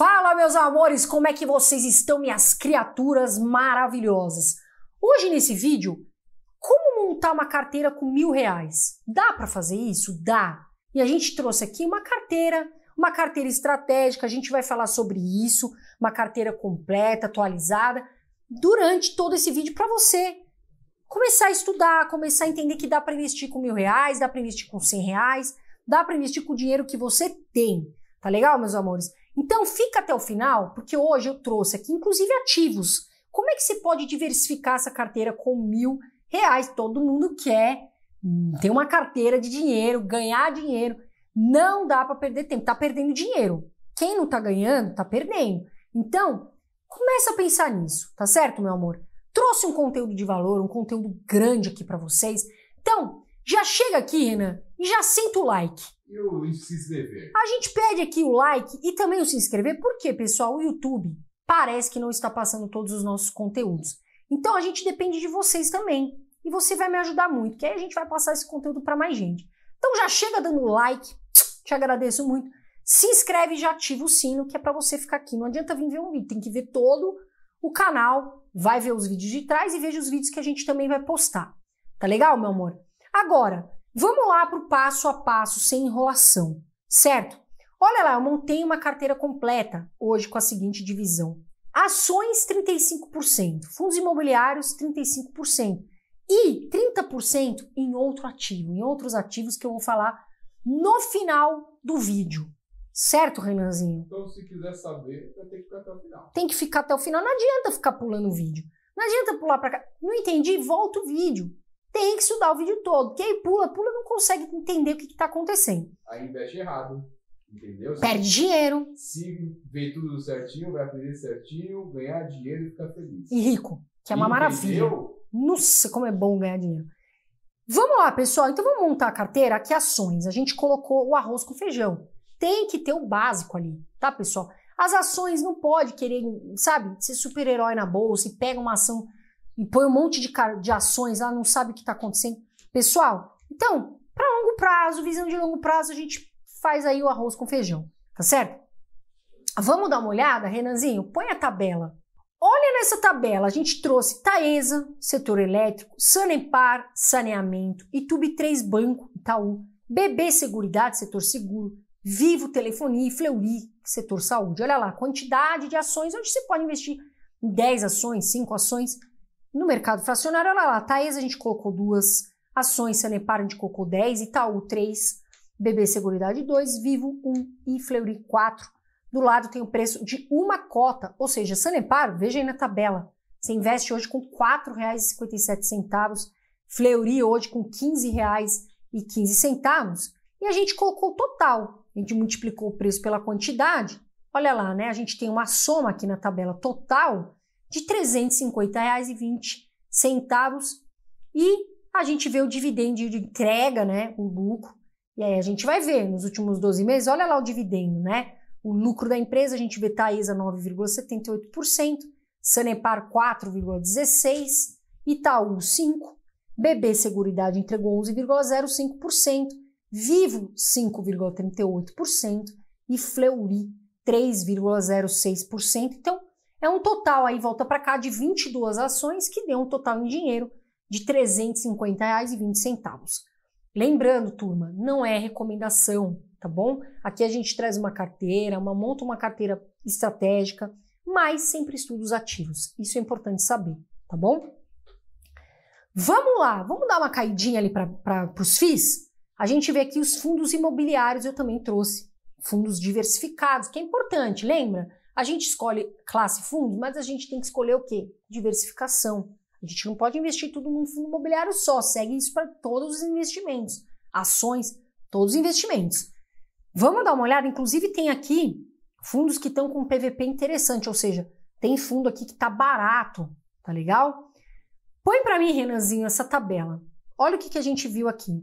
Fala, meus amores, como é que vocês estão, minhas criaturas maravilhosas? Hoje nesse vídeo, como montar uma carteira com mil reais? Dá para fazer isso? Dá. E a gente trouxe aqui uma carteira, uma carteira estratégica, a gente vai falar sobre isso, uma carteira completa, atualizada, durante todo esse vídeo para você começar a estudar, começar a entender que dá para investir com mil reais, dá para investir com cem reais, dá para investir com o dinheiro que você tem. Tá legal, meus amores? Então fica até o final, porque hoje eu trouxe aqui, inclusive, ativos. Como é que você pode diversificar essa carteira com mil reais? Todo mundo quer ter uma carteira de dinheiro, ganhar dinheiro. Não dá para perder tempo, tá perdendo dinheiro. Quem não tá ganhando, tá perdendo. Então, começa a pensar nisso, tá certo, meu amor? Trouxe um conteúdo de valor, um conteúdo grande aqui para vocês. Então, já chega aqui, Renan, e já senta o like e o se inscrever? A gente pede aqui o like e também o se inscrever, porque, pessoal, o YouTube parece que não está passando todos os nossos conteúdos. Então a gente depende de vocês também. E você vai me ajudar muito, que aí a gente vai passar esse conteúdo para mais gente. Então já chega dando like, te agradeço muito. Se inscreve e já ativa o sino, que é para você ficar aqui. Não adianta vir ver um vídeo, tem que ver todo o canal, vai ver os vídeos de trás e veja os vídeos que a gente também vai postar. Tá legal, meu amor? Agora, Vamos lá para o passo a passo, sem enrolação, certo? Olha lá, eu montei uma carteira completa hoje com a seguinte divisão: ações 35%, fundos imobiliários 35% e 30% em outro ativo, em outros ativos que eu vou falar no final do vídeo. Certo, Renanzinho? Então, se quiser saber, vai ter que ficar até o final. Tem que ficar até o final. Não adianta ficar pulando o vídeo. Não adianta pular para cá. Não entendi? Volta o vídeo. Tem que estudar o vídeo todo. Quem pula, pula não consegue entender o que está acontecendo. Aí investe errado. Entendeu? Perde se, dinheiro. Se vê tudo certinho, vai aprender certinho, ganhar dinheiro e ficar feliz. E rico, que é uma Entendeu? maravilha. Nossa, como é bom ganhar dinheiro. Vamos lá, pessoal. Então vamos montar a carteira aqui ações. A gente colocou o arroz com feijão. Tem que ter o básico ali, tá, pessoal? As ações não pode querer, sabe, ser super-herói na bolsa e pega uma ação e põe um monte de, de ações lá, não sabe o que está acontecendo. Pessoal, então, para longo prazo, visão de longo prazo, a gente faz aí o arroz com feijão, tá certo? Vamos dar uma olhada, Renanzinho? Põe a tabela. Olha nessa tabela, a gente trouxe Taesa, setor elétrico, Sanepar, saneamento, Itube 3 Banco, Itaú, BB Seguridade, setor seguro, Vivo Telefonia e Fleury, setor saúde. Olha lá, quantidade de ações, onde você pode investir em 10 ações, 5 ações, no mercado fracionário, olha lá, Taís a gente colocou duas ações, Sanepar a gente colocou 10, Itaú 3, BB Seguridade 2, Vivo 1 e Fleury 4. Do lado tem o preço de uma cota, ou seja, Sanepar, veja aí na tabela, você investe hoje com R$ 4,57, Fleury hoje com R$ 15,15 e a gente colocou o total, a gente multiplicou o preço pela quantidade, olha lá, né? A gente tem uma soma aqui na tabela total de R$ 350,20. E a gente vê o dividendo de entrega, né, o lucro. E aí a gente vai ver nos últimos 12 meses, olha lá o dividendo, né? O lucro da empresa, a gente vê Taesa 9,78%, Sanepar 4,16%, Itaú 5%, BB Seguridade entregou 11,05%, Vivo 5,38% e Fleury 3,06%. Então, é um total aí, volta para cá, de 22 ações, que deu um total em dinheiro de R$ 350,20. Lembrando, turma, não é recomendação, tá bom? Aqui a gente traz uma carteira, uma, monta uma carteira estratégica, mas sempre estudos ativos. Isso é importante saber, tá bom? Vamos lá, vamos dar uma caidinha ali para os FIIs? A gente vê aqui os fundos imobiliários, eu também trouxe fundos diversificados, que é importante, lembra? A gente escolhe classe fundo, mas a gente tem que escolher o quê? Diversificação. A gente não pode investir tudo num fundo imobiliário só, segue isso para todos os investimentos, ações, todos os investimentos. Vamos dar uma olhada, inclusive tem aqui fundos que estão com PVP interessante, ou seja, tem fundo aqui que está barato, tá legal? Põe para mim, Renanzinho, essa tabela. Olha o que, que a gente viu aqui.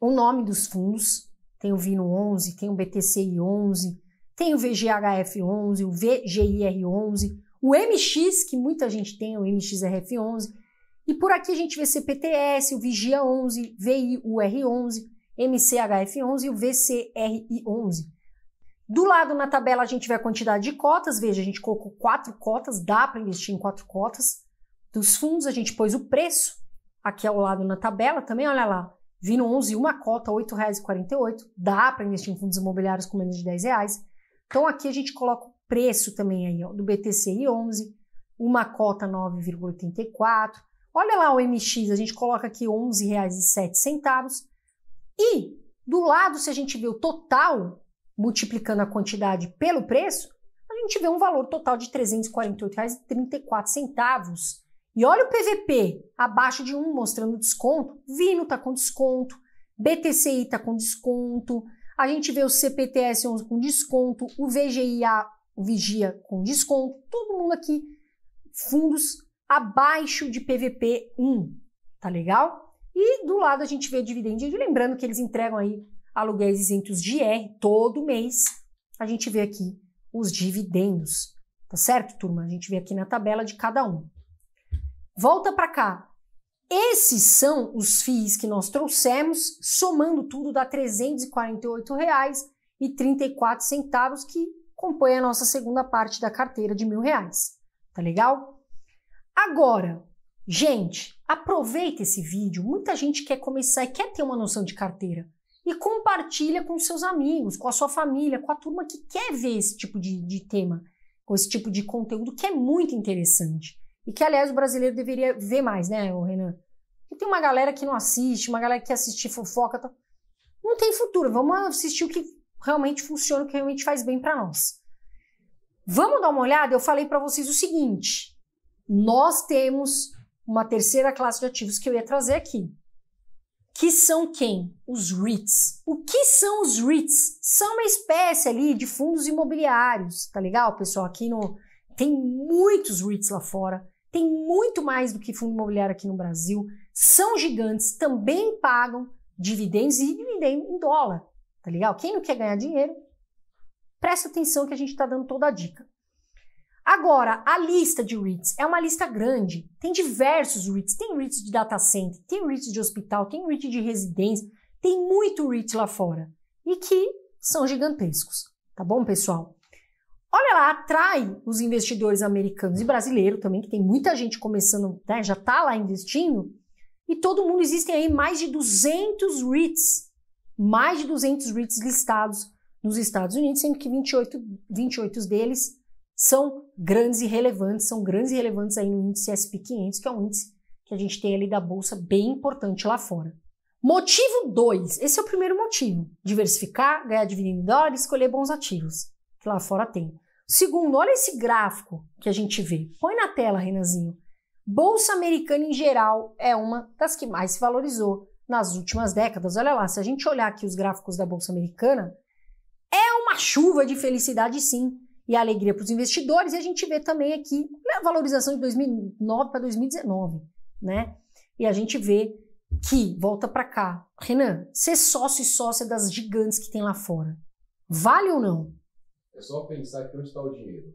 O nome dos fundos, tem o Vino 11, tem o BTCI 11, tem o VGHF11, o VGIR11, o MX, que muita gente tem, o MXRF11. E por aqui a gente vê CPTS, o Vigia11, VIUR11, MCHF11 e o VCRI11. Do lado na tabela a gente vê a quantidade de cotas, veja, a gente colocou quatro cotas, dá para investir em quatro cotas. Dos fundos a gente pôs o preço, aqui ao lado na tabela também, olha lá, Vino 11, uma cota, R$ 8,48, dá para investir em fundos imobiliários com menos de R$ 10,00. Reais. Então aqui a gente coloca o preço também aí ó, do BTCI 11, uma cota 9,84. Olha lá o MX, a gente coloca aqui R$ 11,07. E do lado, se a gente vê o total, multiplicando a quantidade pelo preço, a gente vê um valor total de R$ 348,34. E olha o PVP abaixo de 1 mostrando desconto. Vino está com desconto, BTCI está com desconto, a gente vê o CPTS 11 com desconto, o VGIA, o Vigia com desconto, todo mundo aqui fundos abaixo de PVP 1, tá legal? E do lado a gente vê dividendos, lembrando que eles entregam aí aluguéis isentos de IR todo mês. A gente vê aqui os dividendos, tá certo, turma? A gente vê aqui na tabela de cada um. Volta para cá, esses são os FIIs que nós trouxemos, somando tudo dá R$ 348,34, que compõe a nossa segunda parte da carteira de mil reais. Tá legal? Agora, gente, aproveita esse vídeo. Muita gente quer começar e quer ter uma noção de carteira. E compartilha com seus amigos, com a sua família, com a turma que quer ver esse tipo de, de tema, com esse tipo de conteúdo que é muito interessante. E que, aliás, o brasileiro deveria ver mais, né, o Renan? Porque tem uma galera que não assiste, uma galera que quer assistir fofoca. Tá... Não tem futuro. Vamos assistir o que realmente funciona, o que realmente faz bem para nós. Vamos dar uma olhada? Eu falei para vocês o seguinte: nós temos uma terceira classe de ativos que eu ia trazer aqui. Que são quem? Os REITs. O que são os REITs? São uma espécie ali de fundos imobiliários, tá legal, pessoal? Aqui no tem muitos REITs lá fora tem muito mais do que fundo imobiliário aqui no Brasil, são gigantes, também pagam dividendos e dividendos em dólar, tá legal? Quem não quer ganhar dinheiro, presta atenção que a gente está dando toda a dica. Agora, a lista de REITs é uma lista grande, tem diversos REITs, tem REITs de data center, tem REITs de hospital, tem REITs de residência, tem muito REIT lá fora e que são gigantescos, tá bom, pessoal? olha lá, atrai os investidores americanos e brasileiros também, que tem muita gente começando, né, já está lá investindo, e todo mundo existem aí mais de 200 REITs, mais de 200 REITs listados nos Estados Unidos, sendo que 28, 28 deles são grandes e relevantes, são grandes e relevantes aí no índice S&P 500, que é um índice que a gente tem ali da bolsa bem importante lá fora. Motivo 2, esse é o primeiro motivo, diversificar, ganhar dividendos, em dólar e escolher bons ativos, que lá fora tem. Segundo, olha esse gráfico que a gente vê. Põe na tela, Renanzinho. Bolsa americana em geral é uma das que mais se valorizou nas últimas décadas. Olha lá, se a gente olhar aqui os gráficos da Bolsa Americana, é uma chuva de felicidade, sim, e alegria para os investidores. E a gente vê também aqui a né, valorização de 2009 para 2019, né? E a gente vê que, volta para cá, Renan, ser sócio e sócia das gigantes que tem lá fora, vale ou não? É só pensar que onde está o dinheiro?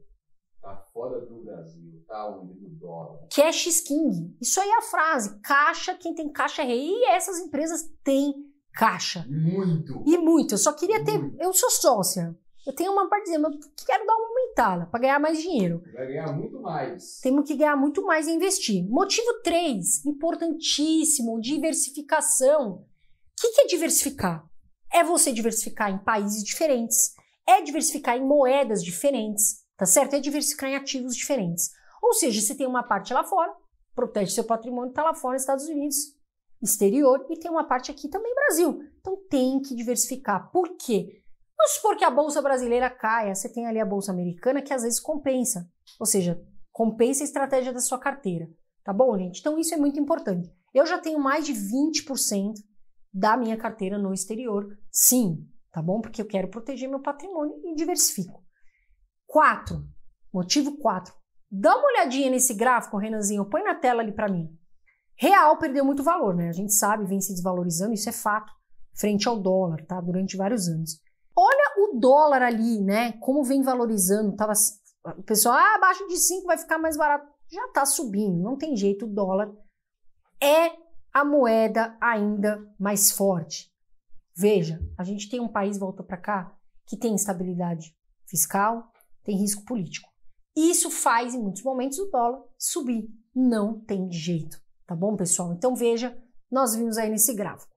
Está fora do Brasil, está onde do dólar. Cash is king. Isso aí é a frase. Caixa, quem tem caixa é rei. E essas empresas têm caixa. Muito. E muito. Eu só queria ter. Muito. Eu sou sócia. Eu tenho uma partezinha, mas quero dar uma aumentada para ganhar mais dinheiro. Vai ganhar muito mais. Temos que ganhar muito mais e investir. Motivo 3, importantíssimo, diversificação. O que, que é diversificar? É você diversificar em países diferentes, é diversificar em moedas diferentes, tá certo? É diversificar em ativos diferentes. Ou seja, você tem uma parte lá fora, protege seu patrimônio, está lá fora nos Estados Unidos, exterior, e tem uma parte aqui também Brasil. Então tem que diversificar. Por quê? Vamos supor que a bolsa brasileira caia, você tem ali a bolsa americana que às vezes compensa. Ou seja, compensa a estratégia da sua carteira. Tá bom, gente? Então isso é muito importante. Eu já tenho mais de 20% da minha carteira no exterior. Sim, tá bom? Porque eu quero proteger meu patrimônio e diversifico. Quatro, motivo quatro. Dá uma olhadinha nesse gráfico, Renanzinho, põe na tela ali para mim. Real perdeu muito valor, né? A gente sabe, vem se desvalorizando, isso é fato, frente ao dólar, tá? Durante vários anos. Olha o dólar ali, né? Como vem valorizando, tava o pessoal, ah, abaixo de 5 vai ficar mais barato. Já tá subindo, não tem jeito, o dólar é a moeda ainda mais forte. Veja, a gente tem um país, volta para cá, que tem instabilidade fiscal, tem risco político. Isso faz, em muitos momentos, o dólar subir. Não tem jeito, tá bom, pessoal? Então veja, nós vimos aí nesse gráfico.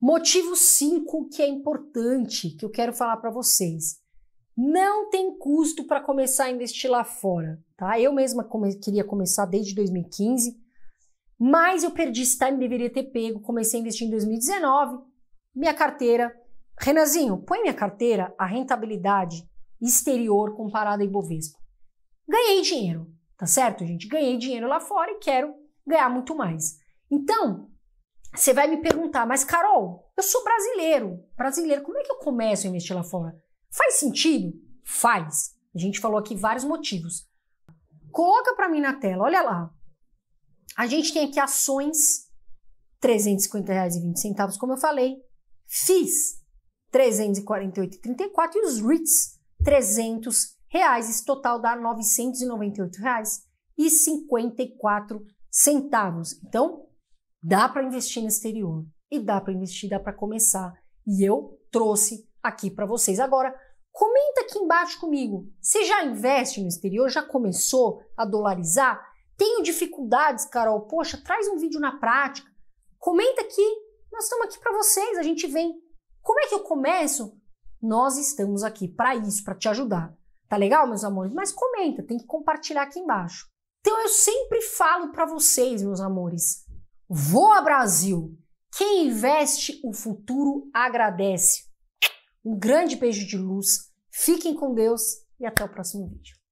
Motivo 5 que é importante, que eu quero falar para vocês. Não tem custo para começar a investir lá fora, tá? Eu mesma come queria começar desde 2015, mas eu perdi esse time, deveria ter pego. Comecei a investir em 2019, minha carteira. Renanzinho, põe minha carteira a rentabilidade exterior comparada à Ibovespa. Ganhei dinheiro, tá certo, gente? Ganhei dinheiro lá fora e quero ganhar muito mais. Então, você vai me perguntar, mas Carol, eu sou brasileiro. Brasileiro, como é que eu começo a investir lá fora? Faz sentido? Faz. A gente falou aqui vários motivos. Coloca para mim na tela, olha lá. A gente tem aqui ações, R$350,20, como eu falei. FIIs 348,34 e os REITs 300 reais. Esse total dá R$ 998,54. Então, dá para investir no exterior e dá para investir, dá para começar. E eu trouxe aqui para vocês. Agora, comenta aqui embaixo comigo. Você já investe no exterior? Já começou a dolarizar? Tenho dificuldades, Carol. Poxa, traz um vídeo na prática. Comenta aqui nós estamos aqui para vocês, a gente vem. Como é que eu começo? Nós estamos aqui para isso, para te ajudar. Tá legal, meus amores? Mas comenta, tem que compartilhar aqui embaixo. Então eu sempre falo para vocês, meus amores, voa Brasil! Quem investe o futuro agradece. Um grande beijo de luz, fiquem com Deus e até o próximo vídeo.